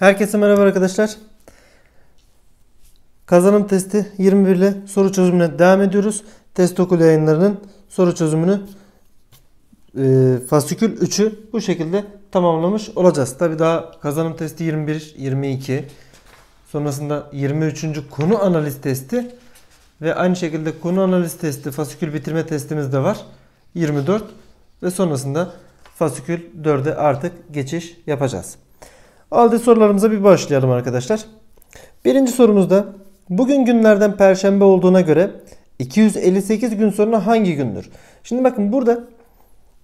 Herkese merhaba arkadaşlar. Kazanım testi 21 ile soru çözümüne devam ediyoruz. Test okul yayınlarının soru çözümünü e, fasikül 3'ü bu şekilde tamamlamış olacağız. Tabi daha kazanım testi 21, 22 sonrasında 23. konu analiz testi ve aynı şekilde konu analiz testi fasikül bitirme testimiz de var. 24 ve sonrasında fasikül 4'e artık geçiş yapacağız. Aldığı sorularımıza bir başlayalım arkadaşlar. Birinci sorumuzda bugün günlerden perşembe olduğuna göre 258 gün sonra hangi gündür? Şimdi bakın burada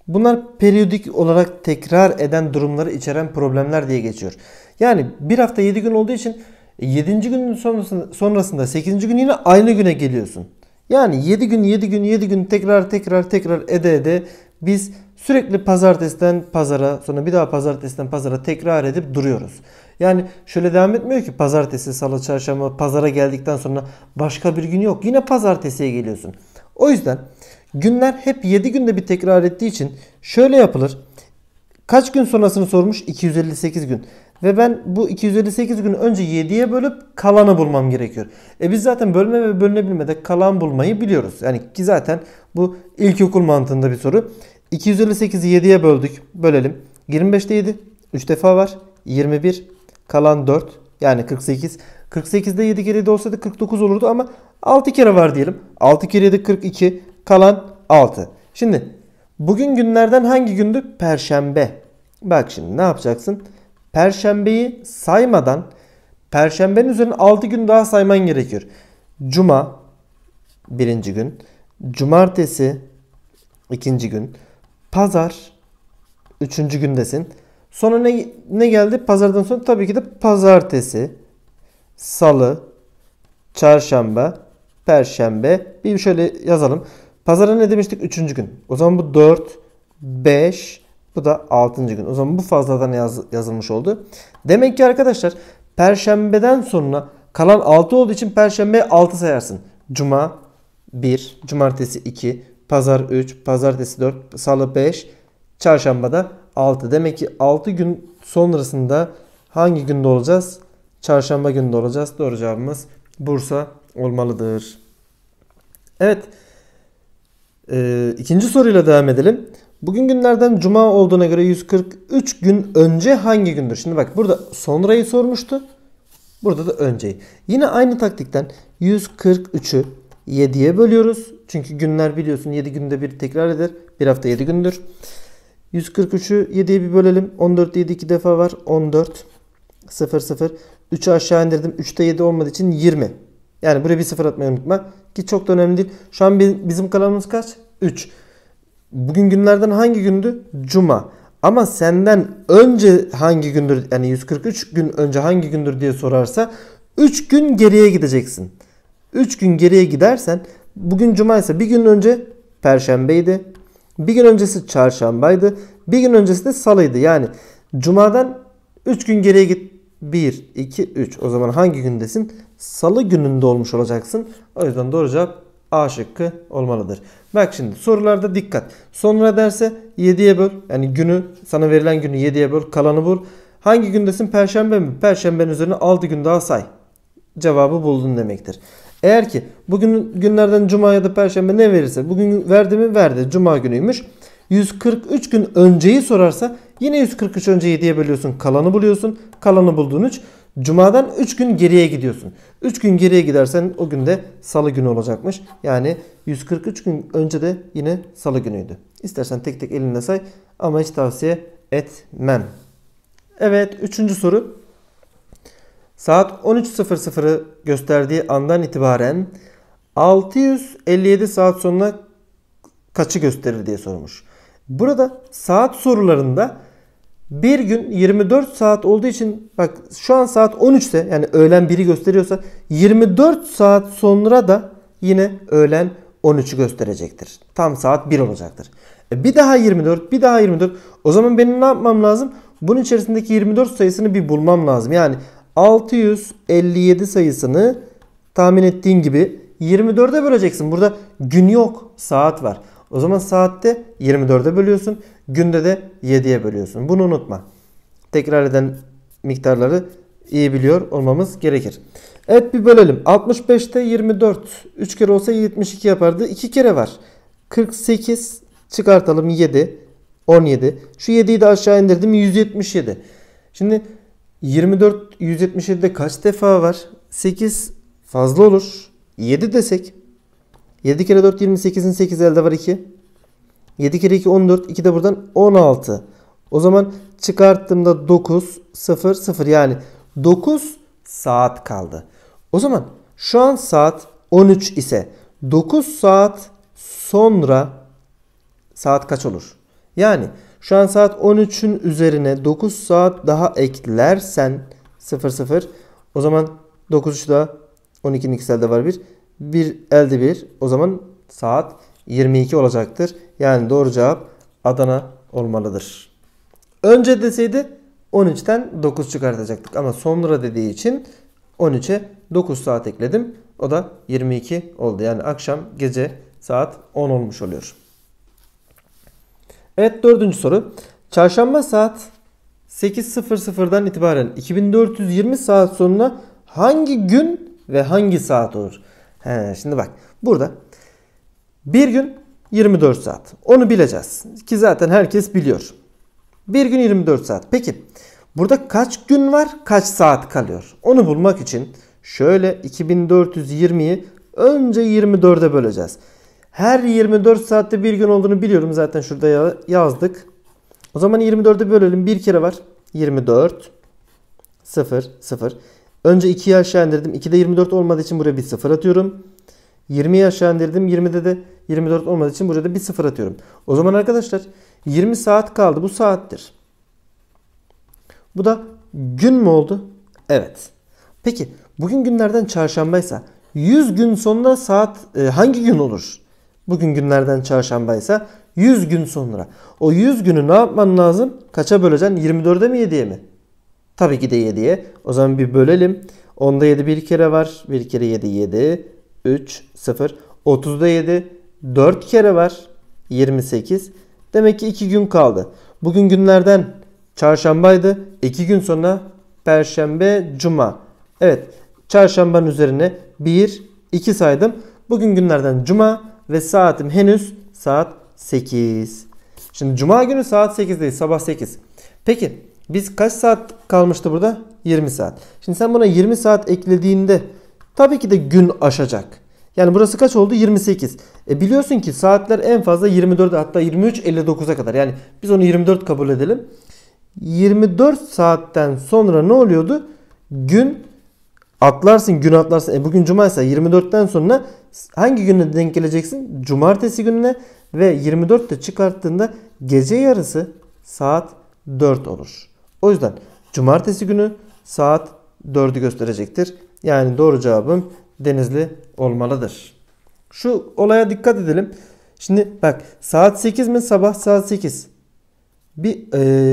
bunlar periyodik olarak tekrar eden durumları içeren problemler diye geçiyor. Yani bir hafta 7 gün olduğu için 7. günün sonrasında, sonrasında 8. gün yine aynı güne geliyorsun. Yani 7 gün 7 gün 7 gün tekrar tekrar tekrar ede ede biz Sürekli pazartesiden pazara sonra bir daha pazartesiden pazara tekrar edip duruyoruz. Yani şöyle devam etmiyor ki pazartesi, salı, çarşamba, pazara geldikten sonra başka bir gün yok. Yine pazartesiye geliyorsun. O yüzden günler hep 7 günde bir tekrar ettiği için şöyle yapılır. Kaç gün sonrasını sormuş? 258 gün. Ve ben bu 258 gün önce 7'ye bölüp kalanı bulmam gerekiyor. E biz zaten bölme ve bölünebilmede kalan bulmayı biliyoruz. Yani ki zaten bu ilkokul mantığında bir soru. 258'i 7'ye böldük. Bölelim. 25'te 7. 3 defa var. 21. Kalan 4. Yani 48. 48'de 7 kere 7 olsaydı 49 olurdu ama 6 kere var diyelim. 6 kere 7 42. Kalan 6. Şimdi bugün günlerden hangi gündü? Perşembe. Bak şimdi ne yapacaksın? Perşembeyi saymadan Perşembenin üzerine 6 gün daha sayman gerekiyor. Cuma birinci gün. Cumartesi ikinci gün pazar. Üçüncü gündesin. Sonra ne, ne geldi? Pazardan sonra tabii ki de pazartesi, salı, çarşamba, perşembe. Bir şöyle yazalım. Pazara ne demiştik? Üçüncü gün. O zaman bu dört, beş, bu da altıncı gün. O zaman bu fazladan yaz, yazılmış oldu. Demek ki arkadaşlar perşembeden sonra kalan altı olduğu için perşembe altı sayarsın. Cuma bir, cumartesi iki, pazar 3, pazartesi 4, salı 5, çarşamba da 6. Demek ki 6 gün sonrasında hangi günde olacağız? Çarşamba günde olacağız. Doğru cevabımız Bursa olmalıdır. Evet. Ee, ikinci soruyla devam edelim. Bugün günlerden cuma olduğuna göre 143 gün önce hangi gündür? Şimdi bak burada sonrayı sormuştu. Burada da önceyi. Yine aynı taktikten 143'ü 7'ye bölüyoruz. Çünkü günler biliyorsun 7 günde bir tekrar eder. Bir hafta 7 gündür. 143'ü 7'ye bir bölelim. 14'te 7 2 defa var. 14. 0 0. 3'ü aşağı indirdim. 3'te 7 olmadığı için 20. Yani buraya bir sıfır atmayı unutma. Ki çok da önemli değil. Şu an bizim kalanımız kaç? 3. Bugün günlerden hangi gündü? Cuma. Ama senden önce hangi gündür yani 143 gün önce hangi gündür diye sorarsa 3 gün geriye gideceksin. 3 gün geriye gidersen bugün cuma ise bir gün önce perşembeydi. Bir gün öncesi çarşambaydı. Bir gün öncesi de salıydı. Yani cumadan 3 gün geriye git. 1, 2, 3. O zaman hangi gündesin? Salı gününde olmuş olacaksın. O yüzden doğru cevap A şıkkı olmalıdır. Bak şimdi sorularda dikkat. Sonra derse 7'ye böl. Yani günü sana verilen günü 7'ye böl. Kalanı bul. Hangi gündesin? Perşembe mi? Perşembenin üzerine 6 gün daha say. Cevabı buldun demektir. Eğer ki bugün günlerden cuma ya da perşembe ne verirse bugün verdi mi verdi cuma günüymüş. 143 gün önceyi sorarsa yine 143 önceyi diye bölüyorsun. Kalanı buluyorsun. Kalanı bulduğun 3. Cumadan 3 gün geriye gidiyorsun. 3 gün geriye gidersen o gün de salı günü olacakmış. Yani 143 gün önce de yine salı günüydü. İstersen tek tek elinde say ama hiç tavsiye etmem. Evet 3. soru. Saat 13.00'ı gösterdiği andan itibaren 657 saat sonuna kaçı gösterir diye sormuş. Burada saat sorularında bir gün 24 saat olduğu için bak şu an saat 13 ise yani öğlen 1'i gösteriyorsa 24 saat sonra da yine öğlen 13'ü gösterecektir. Tam saat 1 olacaktır. E bir daha 24, bir daha 24. O zaman benim ne yapmam lazım? Bunun içerisindeki 24 sayısını bir bulmam lazım. Yani 657 sayısını tahmin ettiğin gibi 24'e böleceksin. Burada gün yok, saat var. O zaman saatte 24'e bölüyorsun. Günde de 7'ye bölüyorsun. Bunu unutma. Tekrar eden miktarları iyi biliyor olmamız gerekir. Evet bir bölelim. 65'te 24. 3 kere olsa 72 yapardı. 2 kere var. 48 çıkartalım 7. 17. Şu 7'yi de aşağı indirdim 177. Şimdi 24 177'de kaç defa var? 8 fazla olur. 7 desek. 7 kere 4 28'in 8 elde var 2. 7 kere 2 14. 2 de buradan 16. O zaman çıkarttığımda 9 0 0 yani 9 saat kaldı. O zaman şu an saat 13 ise 9 saat sonra saat kaç olur? Yani şu an saat 13'ün üzerine 9 saat daha eklersen 00, o zaman 9 3'da 12'nin ikisi elde var 1. 1 elde 1 o zaman saat 22 olacaktır. Yani doğru cevap Adana olmalıdır. Önce deseydi 13'ten 9 çıkartacaktık ama sonra dediği için 13'e 9 saat ekledim. O da 22 oldu. Yani akşam gece saat 10 olmuş oluyor. Evet dördüncü soru. Çarşamba saat 8.00'dan itibaren 2420 saat sonuna hangi gün ve hangi saat olur? He, şimdi bak burada bir gün 24 saat. Onu bileceğiz ki zaten herkes biliyor. Bir gün 24 saat. Peki burada kaç gün var kaç saat kalıyor? Onu bulmak için şöyle 2420'yi önce 24'e böleceğiz. Her 24 saatte bir gün olduğunu biliyorum zaten şurada yazdık. O zaman 24'ü bölelim. Bir kere var. 24. 0. 0. Önce 2'yi aşağı indirdim. 2'de 24 olmadığı için buraya bir 0 atıyorum. 20'yi aşağı indirdim. 20'de de 24 olmadığı için buraya da bir 0 atıyorum. O zaman arkadaşlar 20 saat kaldı. Bu saattir. Bu da gün mü oldu? Evet. Peki bugün günlerden çarşambaysa 100 gün sonunda saat e, hangi gün olur? Bugün günlerden çarşamba ise 100 gün sonra. O 100 günü ne yapman lazım? Kaça böleceksin? 24'e mi 7'ye mi? Tabii ki de 7'ye. O zaman bir bölelim. 10'da 7 bir kere var. bir kere 7 7. 3 0. 30'da 7 4 kere var. 28. Demek ki 2 gün kaldı. Bugün günlerden çarşambaydı. 2 gün sonra perşembe, cuma. Evet. Çarşambanın üzerine 1 2 saydım. Bugün günlerden cuma, ve saatim henüz saat 8. Şimdi cuma günü saat 8'deyiz. Sabah 8. Peki biz kaç saat kalmıştı burada? 20 saat. Şimdi sen buna 20 saat eklediğinde tabii ki de gün aşacak. Yani burası kaç oldu? 28. E biliyorsun ki saatler en fazla 24 hatta 23.59'a kadar. Yani biz onu 24 kabul edelim. 24 saatten sonra ne oluyordu? Gün Atlarsın gün atlarsın. E bugün cuma ise 24'ten sonra hangi güne denk geleceksin? Cumartesi gününe ve 24'te çıkarttığında gece yarısı saat 4 olur. O yüzden cumartesi günü saat 4'ü gösterecektir. Yani doğru cevabım Denizli olmalıdır. Şu olaya dikkat edelim. Şimdi bak saat 8 mi sabah saat 8 bir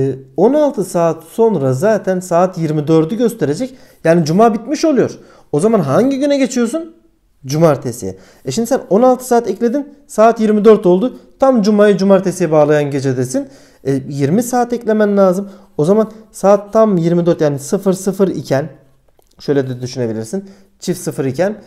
e, 16 saat sonra zaten saat 24'ü gösterecek. Yani cuma bitmiş oluyor. O zaman hangi güne geçiyorsun? Cumartesiye. E şimdi sen 16 saat ekledin. Saat 24 oldu. Tam cumayı cumartesiye bağlayan gecedesin. E, 20 saat eklemen lazım. O zaman saat tam 24 yani 00 iken şöyle de düşünebilirsin. Çift 0 iken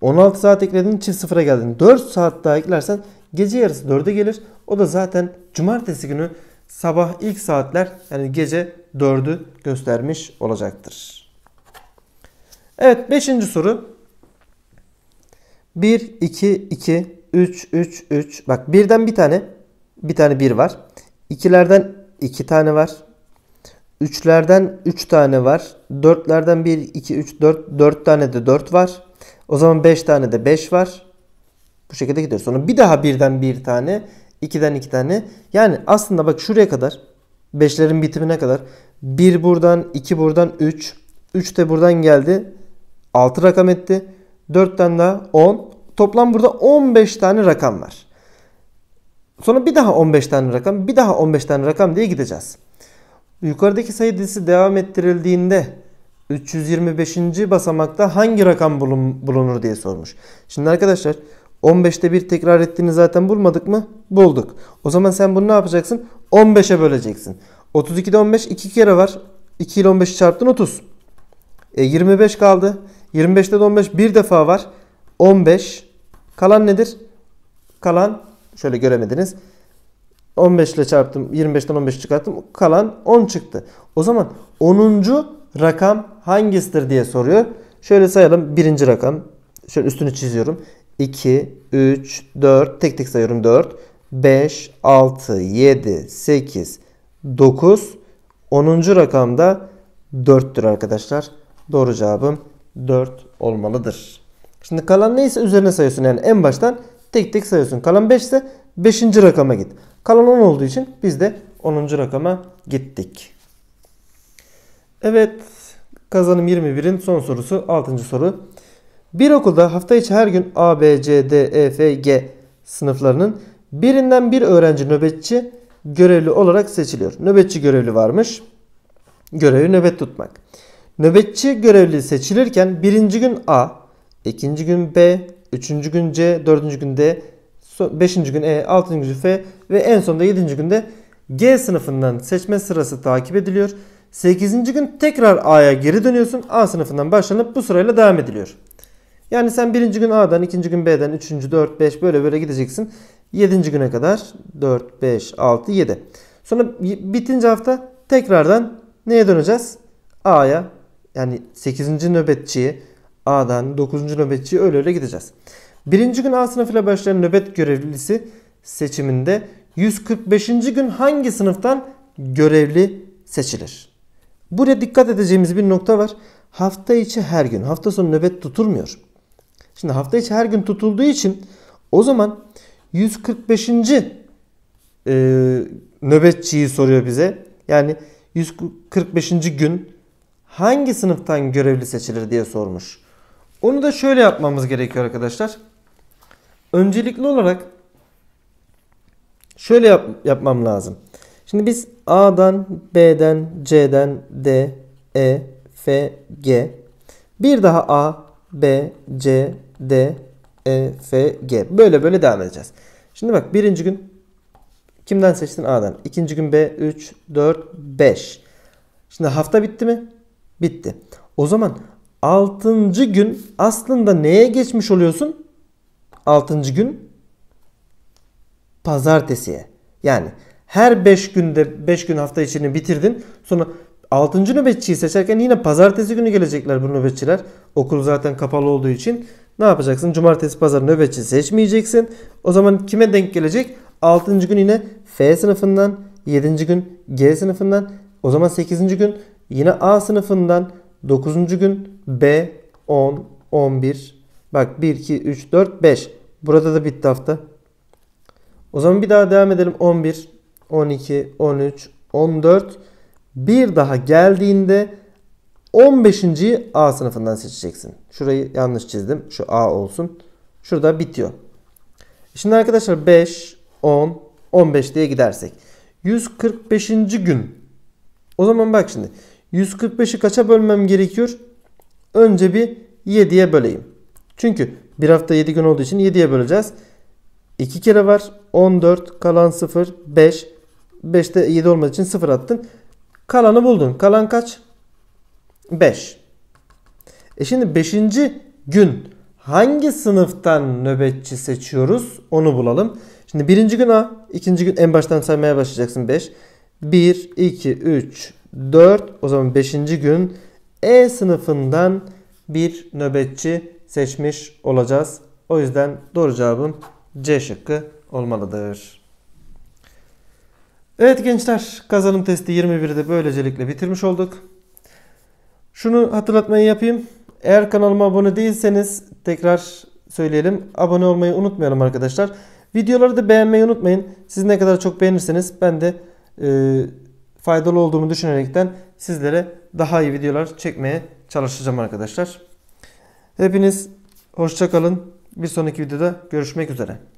16 saat ekledin çift 0'a geldin. 4 saat daha eklersen gece yarısı 4'e gelir. O da zaten cumartesi günü sabah ilk saatler yani gece 4'ü göstermiş olacaktır. Evet 5. soru. 1, 2, 2, 3, 3, 3. Bak birden bir tane. Bir tane 1 var. 2'lerden 2 tane var. 3'lerden 3 tane var. 4'lerden 1, 2, 3, 4. 4 tane de 4 var. O zaman 5 tane de 5 var. Bu şekilde gidiyor. Sonra bir daha birden bir tane. 2'den 2 tane. Yani aslında bak şuraya kadar 5'lerin bitimine kadar 1 buradan 2 buradan 3 3 de buradan geldi. 6 rakam etti. 4'ten daha 10. Toplam burada 15 tane rakam var. Sonra bir daha 15 tane rakam, bir daha 15 tane rakam diye gideceğiz. Yukarıdaki sayı dizisi devam ettirildiğinde 325. basamakta hangi rakam bulunur diye sormuş. Şimdi arkadaşlar 15'te bir tekrar ettiğini zaten bulmadık mı? Bulduk. O zaman sen bunu ne yapacaksın? 15'e böleceksin. 32'de 15 2 kere var. 2 ile 15'i çarptın 30. E, 25 kaldı. 25'te de 15 bir defa var. 15. Kalan nedir? Kalan şöyle göremediniz. 15 ile çarptım. 25'ten 15 çıkarttım. Kalan 10 çıktı. O zaman 10. rakam hangisidir diye soruyor. Şöyle sayalım. Birinci rakam. Şöyle üstünü çiziyorum. 2, 3, 4. Tek tek sayıyorum 4. 5, 6, 7, 8, 9. 10. rakamda 4'tür arkadaşlar. Doğru cevabım 4 olmalıdır. Şimdi kalan neyse üzerine sayıyorsun. Yani en baştan tek tek sayıyorsun. Kalan 5 ise 5. rakama git. Kalan 10 olduğu için biz de 10. rakama gittik. Evet kazanım 21'in son sorusu 6. soru. Bir okulda hafta içi her gün A, B, C, D, E, F, G sınıflarının birinden bir öğrenci nöbetçi görevli olarak seçiliyor. Nöbetçi görevli varmış. Görevi nöbet tutmak. Nöbetçi görevli seçilirken birinci gün A, ikinci gün B, üçüncü gün C, dördüncü gün D, beşinci gün E, altıncı gün F ve en sonunda yedinci günde G sınıfından seçme sırası takip ediliyor. Sekizinci gün tekrar A'ya geri dönüyorsun. A sınıfından başlanıp bu sırayla devam ediliyor. Yani sen birinci gün A'dan, ikinci gün B'den, üçüncü, dört, beş böyle böyle gideceksin. Yedinci güne kadar dört, beş, altı, yedi. Sonra bitince hafta tekrardan neye döneceğiz? A'ya yani sekizinci nöbetçiyi A'dan dokuzuncu nöbetçiyi öyle öyle gideceğiz. Birinci gün A sınıfıyla başlayan nöbet görevlisi seçiminde 145. gün hangi sınıftan görevli seçilir? Buraya dikkat edeceğimiz bir nokta var. Hafta içi her gün, hafta sonu nöbet tutulmuyor. Şimdi hafta içi her gün tutulduğu için o zaman 145. E, nöbetçiyi soruyor bize. Yani 145. gün hangi sınıftan görevli seçilir diye sormuş. Onu da şöyle yapmamız gerekiyor arkadaşlar. Öncelikli olarak şöyle yap, yapmam lazım. Şimdi biz A'dan, B'den, C'den, D, E, F, G. Bir daha A, B, C, D, E, F, G. Böyle böyle devam edeceğiz. Şimdi bak birinci gün kimden seçtin? A'dan. İkinci gün B, 3, 4, 5. Şimdi hafta bitti mi? Bitti. O zaman 6. gün aslında neye geçmiş oluyorsun? 6. gün pazartesiye. Yani her 5 günde 5 gün hafta içini bitirdin. Sonra 6. nöbetçiyi seçerken yine pazartesi günü gelecekler bu nöbetçiler. Okul zaten kapalı olduğu için. Ne yapacaksın? Cumartesi pazar nöbetçi seçmeyeceksin. O zaman kime denk gelecek? 6. gün yine F sınıfından, 7. gün G sınıfından, o zaman 8. gün yine A sınıfından, 9. gün B, 10, 11. Bak 1, 2, 3, 4, 5. Burada da bitti hafta. O zaman bir daha devam edelim. 11, 12, 13, 14. Bir daha geldiğinde 15.yi A sınıfından seçeceksin. Şurayı yanlış çizdim. Şu A olsun. Şurada bitiyor. Şimdi arkadaşlar 5, 10, 15 diye gidersek. 145. gün. O zaman bak şimdi. 145'i kaça bölmem gerekiyor? Önce bir 7'ye böleyim. Çünkü bir hafta 7 gün olduğu için 7'ye böleceğiz. 2 kere var. 14 kalan 0 5. 5'te 7 olmadığı için 0 attın. Kalanı buldun. Kalan kaç? 5. E şimdi 5. gün hangi sınıftan nöbetçi seçiyoruz onu bulalım. Şimdi birinci gün A, ikinci gün en baştan saymaya başlayacaksın 5. 1, 2, 3, 4 o zaman 5. gün E sınıfından bir nöbetçi seçmiş olacağız. O yüzden doğru cevabım C şıkkı olmalıdır. Evet gençler kazanım testi 21'i de böylecelikle bitirmiş olduk. Şunu hatırlatmayı yapayım. Eğer kanalıma abone değilseniz tekrar söyleyelim. Abone olmayı unutmayalım arkadaşlar. Videoları da beğenmeyi unutmayın. Siz ne kadar çok beğenirseniz ben de e, faydalı olduğumu düşünerekten sizlere daha iyi videolar çekmeye çalışacağım arkadaşlar. Hepiniz hoşçakalın. Bir sonraki videoda görüşmek üzere.